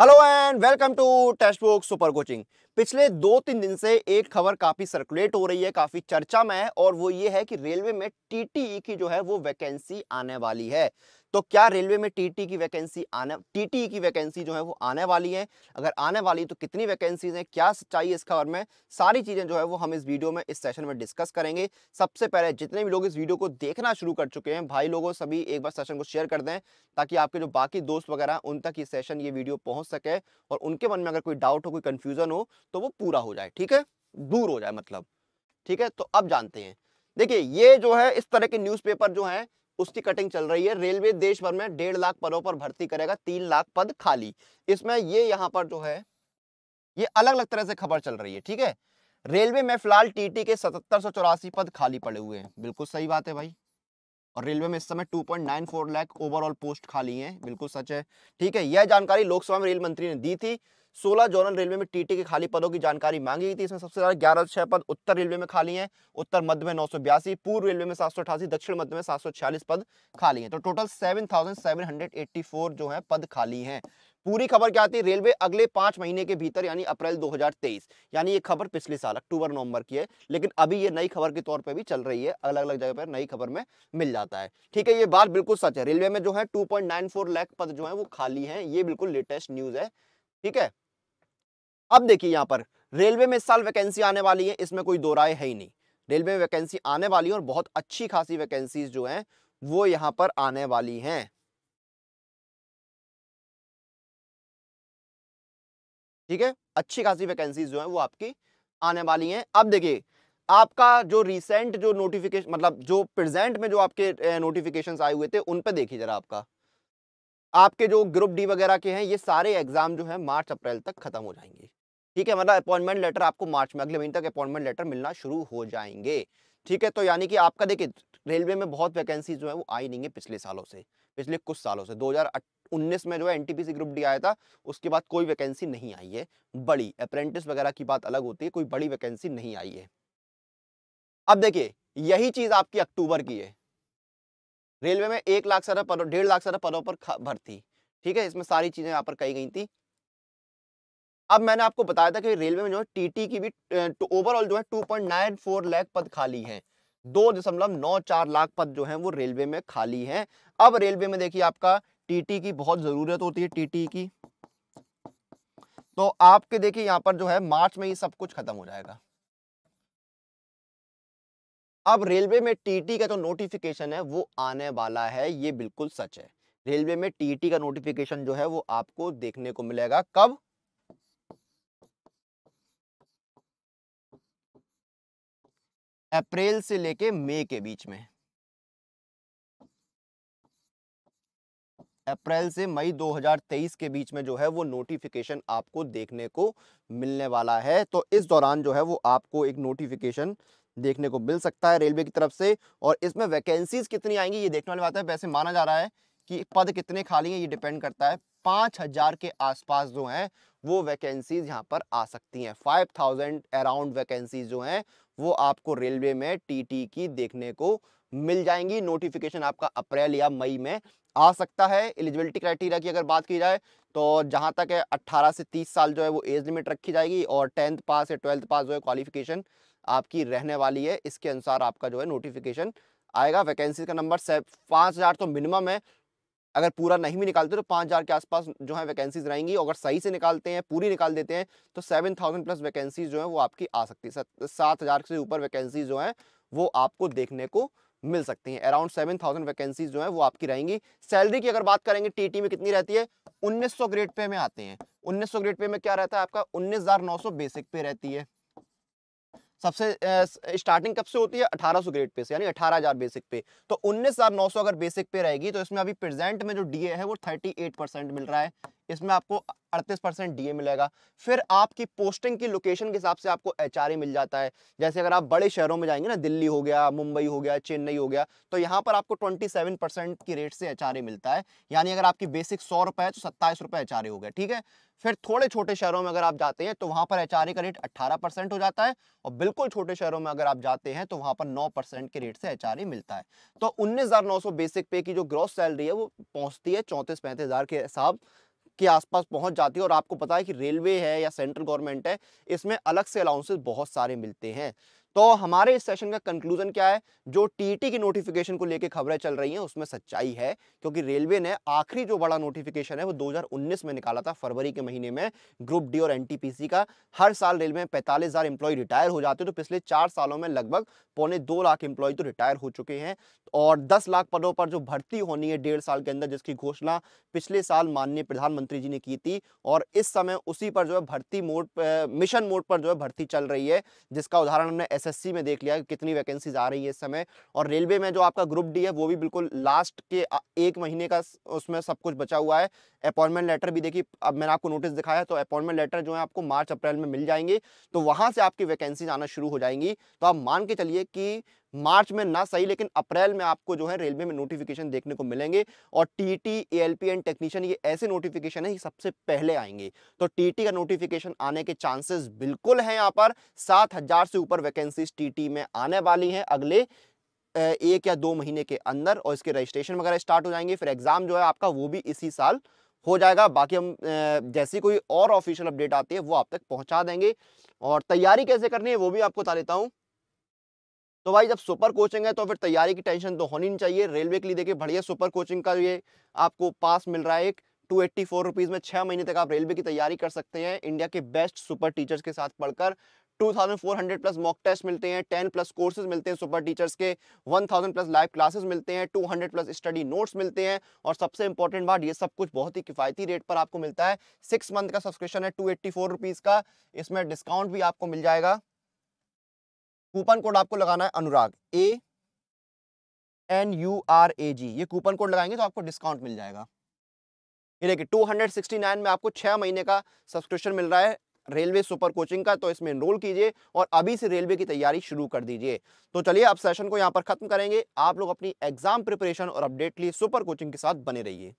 hello and welcome to Testbook super coaching पिछले दो तीन दिन से एक खबर काफ़ी सर्कुलेट हो रही है काफ़ी चर्चा में है और वो ये है कि रेलवे में टीटीई e की जो है वो वैकेंसी आने वाली है तो क्या रेलवे में टीटी की वैकेंसी आने टीटी की वैकेंसी जो है वो आने वाली है अगर आने वाली तो कितनी वैकेंसीज हैं क्या सच्चाई इस खबर में सारी चीज़ें जो है वो हम इस वीडियो में इस सेशन में डिस्कस करेंगे सबसे पहले जितने भी लोग इस वीडियो को देखना शुरू कर चुके हैं भाई लोगों सभी एक बार सेशन को शेयर कर दें ताकि आपके जो बाकी दोस्त वगैरह उन तक ये सेशन ये वीडियो पहुँच सके और उनके मन में अगर कोई डाउट हो कोई कन्फ्यूज़न हो तो वो पूरा हो जाए ठीक है दूर हो जाए मतलब ठीक है तो अब जानते हैं देखिए ये जो है इस तरह के न्यूज़पेपर जो हैं उसकी कटिंग चल रही है रेलवे देश भर में डेढ़ लाख पदों पर भर्ती करेगा तीन लाख पद खाली इसमें ये यहाँ पर जो है ये अलग अलग तरह से खबर चल रही है ठीक है रेलवे में फिलहाल टीटी के सतहत्तर पद खाली पड़े हुए हैं बिल्कुल सही बात है भाई और रेलवे में इस समय 2.94 लाख ओवरऑल पोस्ट खाली हैं बिल्कुल सच है ठीक है यह जानकारी लोकसभा में रेल मंत्री ने दी थी सोलह जोनल रेलवे में टीटी के खाली पदों की जानकारी मांगी गई थी इसमें सबसे ज़्यादा ग्यारह छह पद उत्तर रेलवे में खाली हैं उत्तर मध्य में नौ पूर्व रेलवे में सात दक्षिण मध्य में सात पद खाली हैं तो टोटल सेवन जो है पद खाली हैं पूरी खबर क्या आती है रेलवे अगले पांच महीने के भीतर यानी अप्रैल 2023 यानी ये खबर पिछले साल अक्टूबर नवंबर की है लेकिन अभी ये नई खबर के तौर पे भी चल रही है अलग अलग जगह पर नई खबर में मिल जाता है ठीक है ये बात बिल्कुल सच है रेलवे में जो है 2.94 लाख पद जो है वो खाली है ये बिल्कुल लेटेस्ट न्यूज है ठीक है अब देखिए यहाँ पर रेलवे में इस साल वैकेंसी आने वाली है इसमें कोई दो राय है ही नहीं रेलवे में वैकेंसी आने वाली है और बहुत अच्छी खासी वैकेंसीज जो हैं वो यहाँ पर आने वाली हैं ठीक है अच्छी खासी वैकेंसीज जो हैं वो आपकी आने वाली हैं अब देखिए आपका जो रिसेंट जो नोटिफिकेशन मतलब जो प्रेजेंट में जो आपके नोटिफिकेशन आए हुए थे उन पर देखिए जरा आपका आपके जो ग्रुप डी वगैरह के हैं ये सारे एग्जाम जो है मार्च अप्रैल तक खत्म हो जाएंगे ठीक है मतलब अपॉइंटमेंट लेटर आपको मार्च में अगले महीने तक अपॉइंटमेंट लेटर मिलना शुरू हो जाएंगे ठीक है तो यानी कि आपका देखिए रेलवे में बहुत वैकेंसी जो है वो आई नहीं है पिछले सालों से पिछले कुछ सालों से 2019 में जो है एनटीपीसी ग्रुप डी आया था उसके बाद कोई वैकेंसी नहीं आई है बड़ी अप्रेंटिस वगैरह की बात अलग होती है कोई बड़ी वैकेंसी नहीं आई है अब देखिए यही चीज आपकी अक्टूबर की है रेलवे में एक लाख सारा पदों डेढ़ लाख सारा पदों पर भर्ती ठीक है इसमें सारी चीजें यहाँ पर कही गई थी अब मैंने आपको बताया था कि रेलवे में जो है टीटी की भी ओवरऑल जो है 2.94 लाख पद खाली हैं दो दशमलव नौ चार लाख पद जो हैं वो रेलवे में खाली हैं अब रेलवे में देखिए आपका टीटी की बहुत ज़रूरत होती है टीटी की तो आपके देखिए यहां पर जो है मार्च में ये सब कुछ खत्म हो जाएगा अब रेलवे में टीटी का जो तो नोटिफिकेशन है वो आने वाला है ये बिल्कुल सच है रेलवे में टीटी का नोटिफिकेशन जो है वो आपको देखने को मिलेगा कब अप्रैल से लेके मई के बीच में अप्रैल से मई 2023 के बीच में जो है वो नोटिफिकेशन आपको देखने को मिलने वाला है तो इस दौरान जो है वो आपको एक नोटिफिकेशन देखने को मिल सकता है रेलवे की तरफ से और इसमें वैकेंसीज कितनी आएंगी ये देखने वाली बात है वैसे माना जा रहा है कि पद कितने खाली हैं ये डिपेंड करता है पाँच हज़ार के आसपास जो हैं वो वैकेंसीज यहाँ पर आ सकती हैं फाइव थाउजेंड अराउंड वैकेंसीज जो हैं वो आपको रेलवे में टीटी की देखने को मिल जाएंगी नोटिफिकेशन आपका अप्रैल या मई में आ सकता है एलिजिबिलिटी क्राइटेरिया की अगर बात की जाए तो जहां तक है 18 से 30 साल जो है वो एज लिमिट रखी जाएगी और टेंथ पास या ट्वेल्थ पास जो है क्वालिफिकेशन आपकी रहने वाली है इसके अनुसार आपका जो है नोटिफिकेशन आएगा वैकेंसी का नंबर पाँच हज़ार तो मिनिमम है अगर पूरा नहीं भी निकालते तो पाँच हज़ार के आसपास जो है वैकेंसीज रहेंगी अगर सही से निकालते हैं पूरी निकाल देते हैं तो सेवन थाउजेंड प्लस वैकेंसीज जो है वो आपकी आ सकती है सात हज़ार से ऊपर वैकेंसीज जो हैं वो आपको देखने को मिल सकती हैं अराउंड सेवन थाउजेंड वैकेंसीज जो है वो आपकी रहेंगी सैलरी की अगर बात करेंगे टीटी में कितनी रहती है सौ ग्रेड पे में आते हैं सौ ग्रेड पे में क्या रहता है आपका सौ बेसिक पे रहती है सबसे स्टार्टिंग कब से होती है 1800 ग्रेड पे से यानी 18000 बेसिक पे तो 19900 अगर बेसिक पे रहेगी तो इसमें अभी प्रेजेंट में जो डीए है वो 38 परसेंट मिल रहा है इसमें आपको 38 परसेंट डी मिलेगा फिर आपकी पोस्टिंग की लोकेशन के हिसाब से आपको एच e मिल जाता है जैसे अगर आप बड़े शहरों में जाएंगे ना दिल्ली हो गया मुंबई हो गया चेन्नई हो गया तो यहाँ पर आपको 27 परसेंट की रेट से एच e मिलता है यानी अगर आपकी बेसिक सौ रुपए है तो सत्ताईस रुपए एच e हो गया ठीक है फिर थोड़े छोटे शहरों में अगर आप जाते हैं तो वहां पर एच का रेट अट्ठारह परसेंट हो जाता है और बिल्कुल छोटे शहरों में अगर आप जाते हैं तो वहां पर नौ परसेंट के रेट से एच मिलता है तो उन्नीस बेसिक पे की जो ग्रॉस सैलरी है वो पहुंचती है चौंतीस पैंतीस के हिसाब के आसपास पहुंच जाती है और आपको पता है कि रेलवे है या सेंट्रल गवर्नमेंट है इसमें अलग से अलाउंसेस बहुत सारे मिलते हैं तो हमारे इस सेशन का कंक्लूजन क्या है जो टीटी की नोटिफिकेशन को लेकर खबरें चल रही हैं उसमें सच्चाई है क्योंकि रेलवे ने आखिरी जो बड़ा नोटिफिकेशन है वो 2019 में निकाला था फरवरी के महीने में ग्रुप डी और एनटीपीसी का हर साल रेलवे में पैंतालीस हज़ार इंप्लॉय रिटायर हो जाते हैं तो पिछले चार सालों में लगभग पौने दो लाख इंप्लॉय तो रिटायर हो चुके हैं और दस लाख पदों पर जो भर्ती होनी है डेढ़ साल के अंदर जिसकी घोषणा पिछले साल माननीय प्रधानमंत्री जी ने की थी और इस समय उसी पर जो है भर्ती मोड मिशन मोड पर जो है भर्ती चल रही है जिसका उदाहरण हमने एस एसएससी में देख लिया कितनी वैकेंसीज आ रही है इस समय और रेलवे में जो आपका ग्रुप डी है वो भी बिल्कुल लास्ट के एक महीने का उसमें सब कुछ बचा हुआ है अपॉइंटमेंट लेटर भी देखिए अब मैंने आपको नोटिस दिखाया तो अपॉइंटमेंट लेटर जो है आपको मार्च अप्रैल में मिल जाएंगे तो वहाँ से आपकी वैकेंसीज आना शुरू हो जाएंगी तो आप मान के चलिए कि मार्च में ना सही लेकिन अप्रैल में आपको जो है रेलवे में नोटिफिकेशन देखने को मिलेंगे और टी टी एंड टेक्नीशियन ये ऐसे नोटिफिकेशन है सबसे पहले आएंगे तो टी का नोटिफिकेशन आने के चांसेस बिल्कुल हैं यहाँ पर सात हजार से ऊपर वैकेंसीज टी में आने वाली हैं अगले एक या दो महीने के अंदर और इसके रजिस्ट्रेशन वगैरह स्टार्ट हो जाएंगे फिर एग्ज़ाम जो है आपका वो भी इसी साल हो जाएगा बाकी हम जैसी कोई और ऑफिशियल अपडेट आती है वो आप तक पहुंचा देंगे और तैयारी कैसे करनी है वो भी आपको बता देता हूँ तो भाई जब सुपर कोचिंग है तो फिर तैयारी की टेंशन तो होनी नहीं चाहिए रेलवे के लिए देखिए बढ़िया सुपर कोचिंग का ये आपको पास मिल रहा है एक टू एट्टी फोर रुपीज़ में छः महीने तक आप रेलवे की तैयारी कर सकते हैं इंडिया के बेस्ट सुपर टीचर्स के साथ पढ़कर 2400 प्लस मॉक टेस्ट मिलते हैं 10 प्लस कोर्सेज मिलते हैं सुपर टीचर्स के 1000 प्लस लाइव क्लासेस मिलते हैं 200 प्लस स्टडी नोट्स मिलते हैं और सबसे इंपॉर्टेंट बात ये सब कुछ बहुत ही किफायती रेट पर आपको मिलता है सिक्स मंथ का सब्सक्रिप्शन है टू एट्टी का इसमें डिस्काउंट भी आपको मिल जाएगा कूपन कोड आपको लगाना है Anurag A N U R A G ये कूपन कोड लगाएंगे तो आपको डिस्काउंट मिल जाएगा ये देखिए 269 में आपको छः महीने का सब्सक्रिप्शन मिल रहा है रेलवे सुपर कोचिंग का तो इसमें इनरोल कीजिए और अभी से रेलवे की तैयारी शुरू कर दीजिए तो चलिए अब सेशन को यहाँ पर खत्म करेंगे आप लोग अपनी एग्जाम प्रिपरेशन और अपडेट लिए सुपर कोचिंग के साथ बने रहिए